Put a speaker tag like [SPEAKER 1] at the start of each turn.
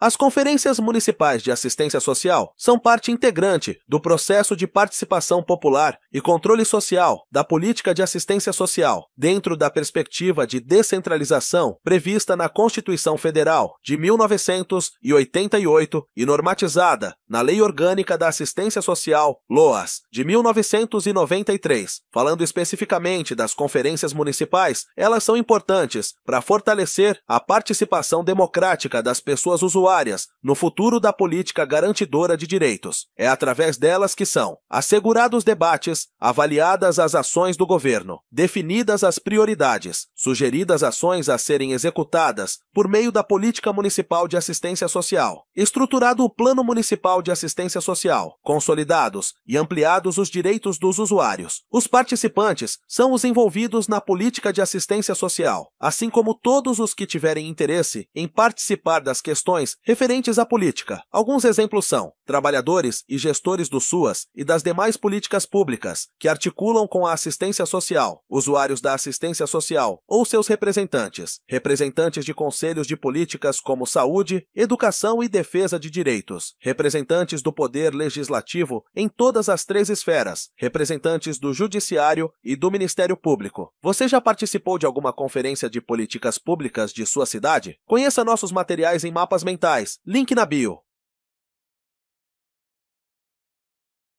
[SPEAKER 1] As conferências municipais de assistência social são parte integrante do processo de participação popular e controle social da política de assistência social, dentro da perspectiva de descentralização prevista na Constituição Federal de 1988 e normatizada na Lei Orgânica da Assistência Social, LOAS, de 1993. Falando especificamente das conferências municipais, elas são importantes para fortalecer a participação democrática das pessoas usuárias no futuro da política garantidora de direitos. É através delas que são assegurados debates avaliadas as ações do governo, definidas as prioridades, sugeridas ações a serem executadas por meio da Política Municipal de Assistência Social, estruturado o Plano Municipal de Assistência Social, consolidados e ampliados os direitos dos usuários. Os participantes são os envolvidos na política de assistência social, assim como todos os que tiverem interesse em participar das questões referentes à política. Alguns exemplos são trabalhadores e gestores do SUAS e das demais políticas públicas que articulam com a assistência social, usuários da assistência social ou seus representantes, representantes de conselhos de políticas como saúde, educação e defesa de direitos, representantes do poder legislativo em todas as três esferas, representantes do judiciário e do Ministério Público. Você já participou de alguma conferência de políticas públicas de sua cidade? Conheça nossos materiais em mapas mentais. Link na bio.